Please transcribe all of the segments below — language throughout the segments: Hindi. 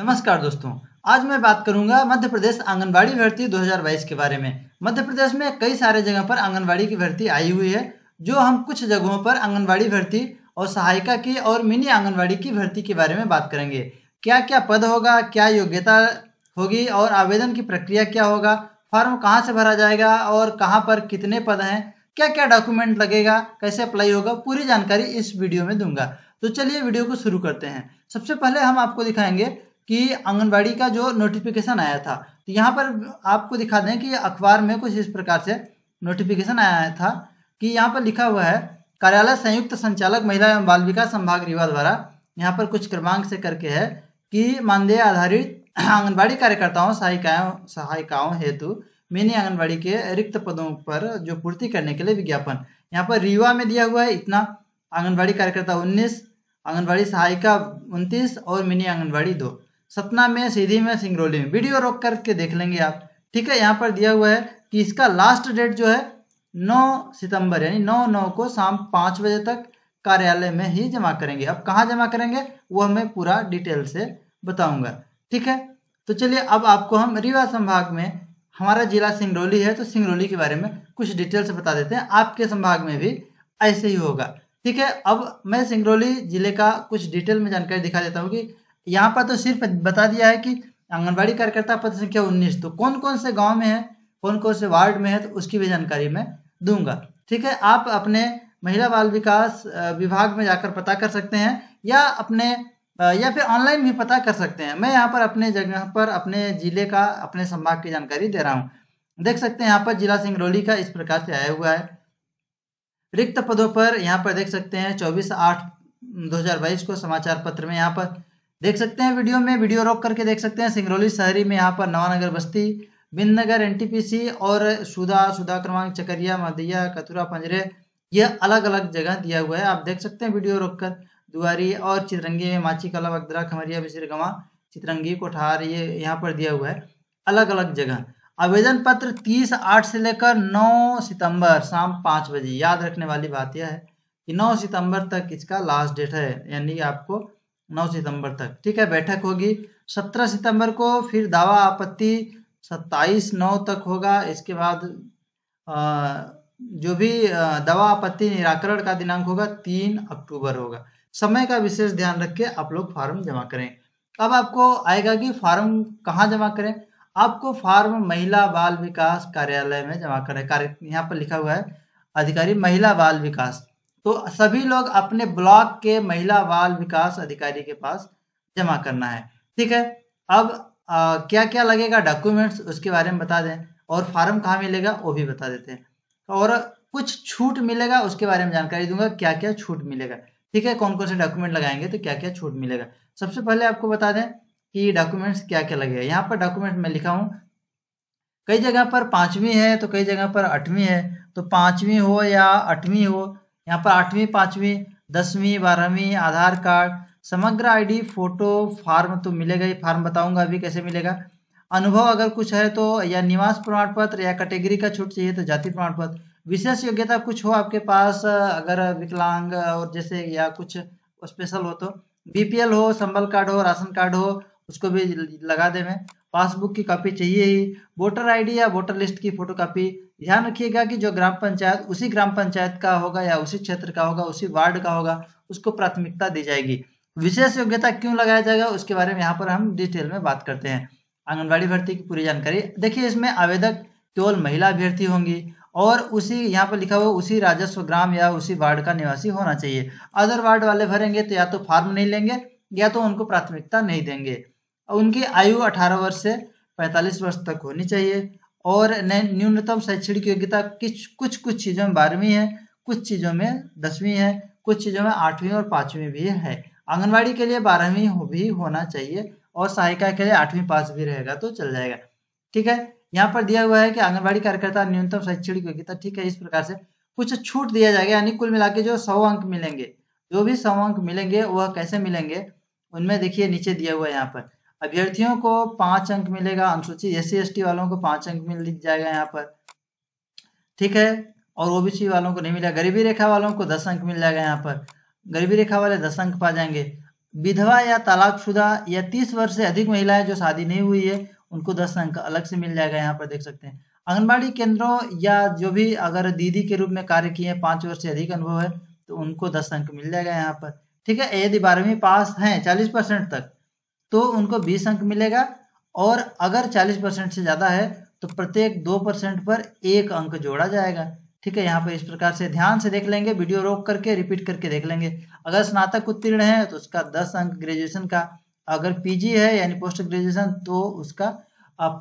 नमस्कार दोस्तों आज मैं बात करूंगा मध्य प्रदेश आंगनबाड़ी भर्ती 2022 के बारे में मध्य प्रदेश में कई सारे जगह पर आंगनबाड़ी की भर्ती आई हुई है जो हम कुछ जगहों पर आंगनबाड़ी भर्ती और सहायिका की और मिनी आंगनबाड़ी की भर्ती के बारे में बात करेंगे क्या क्या पद होगा क्या योग्यता होगी और आवेदन की प्रक्रिया क्या होगा फॉर्म कहाँ से भरा जाएगा और कहाँ पर कितने पद हैं क्या क्या डॉक्यूमेंट लगेगा कैसे अप्लाई होगा पूरी जानकारी इस वीडियो में दूंगा तो चलिए वीडियो को शुरू करते हैं सबसे पहले हम आपको दिखाएंगे कि आंगनबाड़ी का जो नोटिफिकेशन आया था तो यहाँ पर आपको दिखा दें कि अखबार में कुछ इस प्रकार से नोटिफिकेशन आया था कि यहाँ पर लिखा हुआ है कार्यालय संयुक्त संचालक महिला एवं बाल विकास संभाग रीवा द्वारा यहाँ पर कुछ क्रमांक से करके है कि मानदेय आधारित आंगनबाड़ी कार्यकर्ताओं सहायिकाओं सहायिकाओं हेतु मिनी आंगनबाड़ी के रिक्त पदों पर जो पूर्ति करने के लिए विज्ञापन यहाँ पर रीवा में दिया हुआ है इतना आंगनबाड़ी कार्यकर्ता उन्नीस आंगनबाड़ी सहायिका उनतीस और मिनी आंगनबाड़ी दो सतना में सीधी में सिंगरौली में वीडियो रोक करके देख लेंगे आप ठीक है यहाँ पर दिया हुआ है कि इसका लास्ट डेट जो है 9 सितंबर यानी 9 नौ को शाम पाँच बजे तक कार्यालय में ही जमा करेंगे अब कहाँ जमा करेंगे वो हमें पूरा डिटेल से बताऊंगा ठीक है तो चलिए अब आपको हम रीवा संभाग में हमारा जिला सिंगरौली है तो सिंगरौली के बारे में कुछ डिटेल से बता देते हैं आपके संभाग में भी ऐसे ही होगा ठीक है अब मैं सिंगरौली जिले का कुछ डिटेल में जानकारी दिखा देता हूँ कि यहाँ पर तो सिर्फ बता दिया है कि आंगनबाड़ी कार्यकर्ता पद संख्या उन्नीस तो कौन कौन से गाँव में है कौन कौन से वार्ड में है तो उसकी भी जानकारी मैं दूंगा ठीक है आप अपने महिला बाल विकास विभाग में जाकर पता कर सकते हैं या अपने या फिर ऑनलाइन भी पता कर सकते हैं मैं यहाँ पर अपने जगह पर अपने जिले का अपने संभाग की जानकारी दे रहा हूँ देख सकते हैं यहाँ पर जिला सिंगरौली का इस प्रकार से आया हुआ है रिक्त पदों पर यहाँ पर देख सकते हैं चौबीस आठ बाईस को समाचार पत्र में यहाँ पर देख सकते हैं वीडियो में वीडियो रोक करके देख सकते हैं सिंगरौली शहरी में यहाँ पर नवानगर बस्ती बिंदनगर एनटीपीसी और सुधा सुधा क्रमांक चकरिया मदिया कतुरा पंजरे ये अलग अलग जगह दिया हुआ है आप देख सकते हैं वीडियो रोककर दुआरी और चितरंगी में माची कला बगदरा खमरिया बिसरगवा चितरंगी कोठार ये यहाँ पर दिया हुआ है अलग अलग जगह आवेदन पत्र तीस आठ से लेकर नौ सितंबर शाम पाँच बजे याद रखने वाली बात यह है कि नौ सितंबर तक इसका लास्ट डेट है यानी आपको 9 सितंबर तक ठीक है बैठक होगी 17 सितंबर को फिर दावा आपत्ति 27 नौ तक होगा इसके बाद जो भी दवा आपत्ति निराकरण का दिनांक होगा तीन अक्टूबर होगा समय का विशेष ध्यान रख के आप लोग फार्म जमा करें अब आपको आएगा कि फार्म कहाँ जमा करें आपको फार्म महिला बाल विकास कार्यालय में जमा करें कार्य यहाँ पर लिखा हुआ है अधिकारी महिला बाल विकास तो सभी लोग अपने ब्लॉक के महिला बाल विकास अधिकारी के पास जमा करना है ठीक है अब आ, क्या क्या लगेगा डॉक्यूमेंट्स उसके बारे में बता दें और फार्म कहाँ मिलेगा वो भी बता देते हैं और कुछ छूट मिलेगा उसके बारे में जानकारी दूंगा क्या क्या छूट मिलेगा ठीक है कौन कौन से डॉक्यूमेंट लगाएंगे तो क्या क्या छूट मिलेगा सबसे पहले आपको बता दें कि डॉक्यूमेंट्स क्या क्या लगेगा यहाँ पर डॉक्यूमेंट मैं लिखा हूँ कई जगह पर पाँचवीं है तो कई जगह पर आठवीं है तो पाँचवीं हो या आठवीं हो यहाँ पर आठवीं पाँचवीं दसवीं बारहवीं Aadhaar card Samagra ID photo form तो मिलेगा ही फार्म बताऊंगा अभी कैसे मिलेगा अनुभव अगर कुछ है तो या निवास प्रमाण पत्र या कैटेगरी का छूट चाहिए तो जाति प्रमाण पत्र विशेष योग्यता कुछ हो आपके पास अगर विकलांग और जैसे या कुछ स्पेशल हो तो बीपीएल हो संबल कार्ड हो राशन कार्ड हो उसको भी लगा दे मैं पासबुक की कॉपी चाहिए ही वोटर आईडी या वोटर लिस्ट की फोटो कॉपी ध्यान रखिएगा कि जो ग्राम पंचायत उसी ग्राम पंचायत का होगा या उसी क्षेत्र का होगा उसी वार्ड का होगा उसको प्राथमिकता दी जाएगी विशेष योग्यता क्यों लगाया जाएगा उसके बारे में यहाँ पर हम डिटेल में बात करते हैं आंगनबाड़ी भर्ती की पूरी जानकारी देखिए इसमें आवेदक केवल महिला अभ्यर्थी होंगी और उसी यहाँ पर लिखा हुआ उसी राजस्व ग्राम या उसी वार्ड का निवासी होना चाहिए अदर वार्ड वाले भरेंगे तो या तो फार्म नहीं लेंगे या तो उनको प्राथमिकता नहीं देंगे उनकी आयु 18 वर्ष से 45 वर्ष तक होनी चाहिए और न्यूनतम शैक्षणिक योग्यता किस कुछ कुछ चीज़ों में बारहवीं है कुछ चीज़ों में दसवीं है कुछ चीज़ों में आठवीं और पाँचवीं भी है आंगनबाड़ी के लिए बारहवीं हो भी होना चाहिए और सहायिका के लिए आठवीं पास भी रहेगा तो चल जाएगा ठीक है यहाँ पर दिया हुआ है कि आंगनबाड़ी कार्यकर्ता न्यूनतम शैक्षणिक योग्यता ठीक है इस प्रकार से कुछ छूट दिया जाएगा यानी कुल मिला के जो सौ अंक मिलेंगे जो भी सौ अंक मिलेंगे वह कैसे मिलेंगे उनमें देखिए नीचे दिया हुआ है यहाँ पर अभ्यर्थियों को पांच अंक मिलेगा अनुसूचित एस सी वालों को पांच अंक मिल जाएगा यहाँ पर ठीक है और ओबीसी वालों को नहीं मिला गरीबी रेखा वालों को दस अंक मिल जाएगा यहाँ पर गरीबी रेखा वाले दस अंक पा जाएंगे विधवा या तालाबशुदा या तीस वर्ष से अधिक महिलाएं जो शादी नहीं हुई है उनको दस अंक अलग से मिल जाएगा यहाँ पर देख सकते हैं आंगनबाड़ी केंद्रों या जो भी अगर दीदी के रूप में कार्य किए हैं पांच वर्ष से अधिक अनुभव है तो उनको दस अंक मिल जाएगा यहाँ पर ठीक है यदि बारहवीं पास हैं चालीस परसेंट तक तो उनको बीस अंक मिलेगा और अगर चालीस परसेंट से ज़्यादा है तो प्रत्येक दो परसेंट पर एक अंक जोड़ा जाएगा ठीक है यहाँ पर इस प्रकार से ध्यान से देख लेंगे वीडियो रोक करके रिपीट करके देख लेंगे अगर स्नातक उत्तीर्ण है तो उसका दस अंक ग्रेजुएशन का अगर पीजी है यानी पोस्ट ग्रेजुएशन तो उसका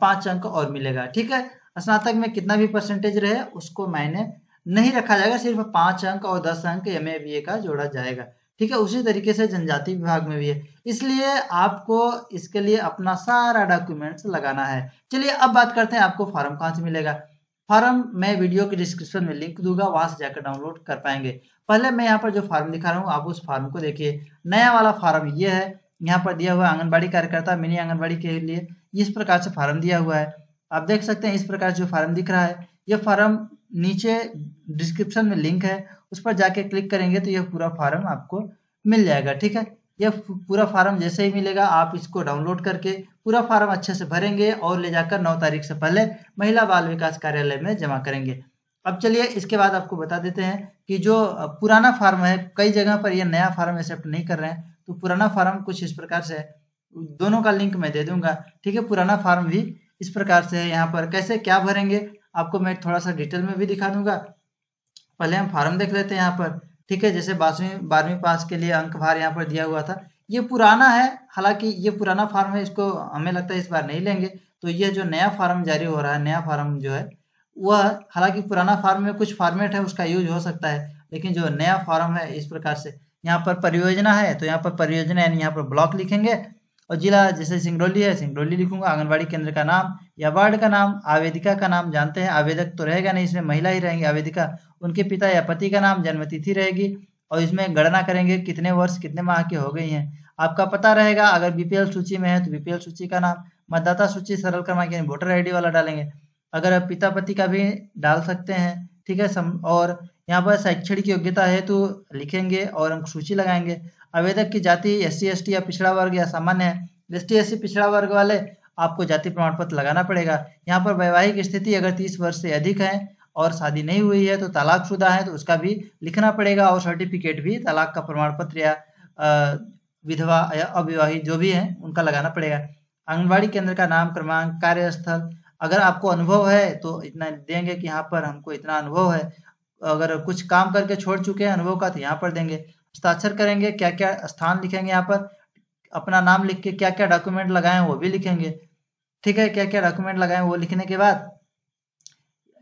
पांच अंक और मिलेगा ठीक है स्नातक में कितना भी परसेंटेज रहे उसको मायने नहीं रखा जाएगा सिर्फ पांच अंक और दस अंक एम ए का जोड़ा जाएगा ठीक है उसी तरीके से जनजाति विभाग में भी है इसलिए आपको इसके लिए अपना सारा डॉक्यूमेंट्स लगाना है चलिए अब बात करते हैं आपको फॉर्म कहाँ से मिलेगा फॉर्म मैं वीडियो के डिस्क्रिप्शन में लिंक दूंगा वहां से जाकर डाउनलोड कर पाएंगे पहले मैं यहाँ पर जो फॉर्म दिखा रहा हूँ आप उस फॉर्म को देखिए नया वाला फॉर्म ये है यहाँ पर दिया हुआ आंगनबाड़ी कार्यकर्ता मिनी आंगनबाड़ी के लिए इस प्रकार से फॉर्म दिया हुआ है आप देख सकते हैं इस प्रकार जो फॉर्म दिख रहा है यह फॉर्म नीचे डिस्क्रिप्शन में लिंक है उस पर जाके क्लिक करेंगे तो यह पूरा फार्म आपको मिल जाएगा ठीक है यह पूरा फार्म जैसे ही मिलेगा आप इसको डाउनलोड करके पूरा फार्म अच्छे से भरेंगे और ले जाकर नौ तारीख से पहले महिला बाल विकास कार्यालय में जमा करेंगे अब चलिए इसके बाद आपको बता देते हैं कि जो पुराना फार्म है कई जगह पर यह नया फार्म एक्सेप्ट नहीं कर रहे हैं तो पुराना फार्म कुछ इस प्रकार से है दोनों का लिंक मैं दे दूंगा ठीक है पुराना फार्म भी इस प्रकार से है यहाँ पर कैसे क्या भरेंगे आपको मैं थोड़ा सा डिटेल में भी दिखा दूंगा पहले हम फार्म देख लेते हैं यहाँ पर ठीक है जैसे बारहवीं बारहवीं पास के लिए अंक भार यहाँ पर दिया हुआ था ये पुराना है हालांकि ये पुराना फार्म है इसको हमें लगता है इस बार नहीं लेंगे तो ये जो नया फार्म जारी हो रहा है नया फार्म जो है वह हालांकि पुराना फार्म में कुछ फॉर्मेट है उसका यूज हो सकता है लेकिन जो नया फार्म है इस प्रकार से यहाँ पर परियोजना है तो यहाँ पर परियोजना यानी यहाँ पर ब्लॉक लिखेंगे और जिला जैसे सिंगरौली है सिंगरौली लिखूंगा आंगनबाड़ी केंद्र का नाम या वार्ड का नाम आवेदिका का नाम जानते हैं आवेदक तो रहेगा नहीं इसमें महिला ही रहेंगी आवेदिका उनके पिता या पति का नाम जन्मतिथि रहेगी और इसमें गणना करेंगे कितने वर्ष कितने माह की हो गई हैं आपका पता रहेगा अगर बीपीएल सूची में है तो बीपीएल सूची का नाम मतदाता सूची सरल क्रमांक यानी वोटर आईडी वाला डालेंगे अगर पिता पति का भी डाल सकते हैं ठीक है सम और यहाँ पर शैक्षणिक योग्यता हेतु लिखेंगे और अंक सूची लगाएंगे आवेदक की जाति एस सी या पिछड़ा वर्ग या सामान्य है एस टी पिछड़ा वर्ग वाले आपको जाति प्रमाण पत्र लगाना पड़ेगा यहाँ पर वैवाहिक स्थिति अगर तीस वर्ष से अधिक है और शादी नहीं हुई है तो शुदा है तो उसका भी लिखना पड़ेगा और सर्टिफिकेट भी तलाक का प्रमाण पत्र या विधवा या अविवाहित जो भी है उनका लगाना पड़ेगा आंगनबाड़ी केंद्र का नाम क्रमांक कार्यस्थल अगर आपको अनुभव है तो इतना देंगे कि यहाँ पर हमको इतना अनुभव है अगर कुछ काम करके छोड़ चुके हैं अनुभव का तो यहाँ पर देंगे हस्ताक्षर करेंगे क्या क्या स्थान लिखेंगे यहाँ पर अपना नाम लिख के क्या क्या डॉक्यूमेंट लगाए वो भी लिखेंगे ठीक है क्या क्या डॉक्यूमेंट लगाए वो लिखने के बाद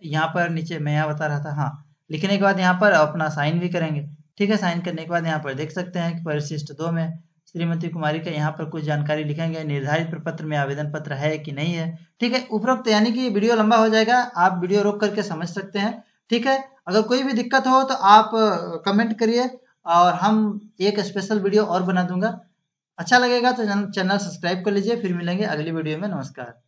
यहाँ पर नीचे मैं यहाँ बता रहा था हाँ लिखने के बाद यहाँ पर अपना साइन भी करेंगे ठीक है साइन करने के बाद यहाँ पर देख सकते हैं कि परिशिष्ट दो में श्रीमती कुमारी का यहाँ पर कुछ जानकारी लिखेंगे निर्धारित प्रपत्र में आवेदन पत्र है कि नहीं है ठीक है उपरोक्त यानी कि वीडियो लंबा हो जाएगा आप वीडियो रोक करके समझ सकते हैं ठीक है अगर कोई भी दिक्कत हो तो आप कमेंट करिए और हम एक स्पेशल वीडियो और बना दूंगा अच्छा लगेगा तो चैनल सब्सक्राइब कर लीजिए फिर मिलेंगे अगली वीडियो में नमस्कार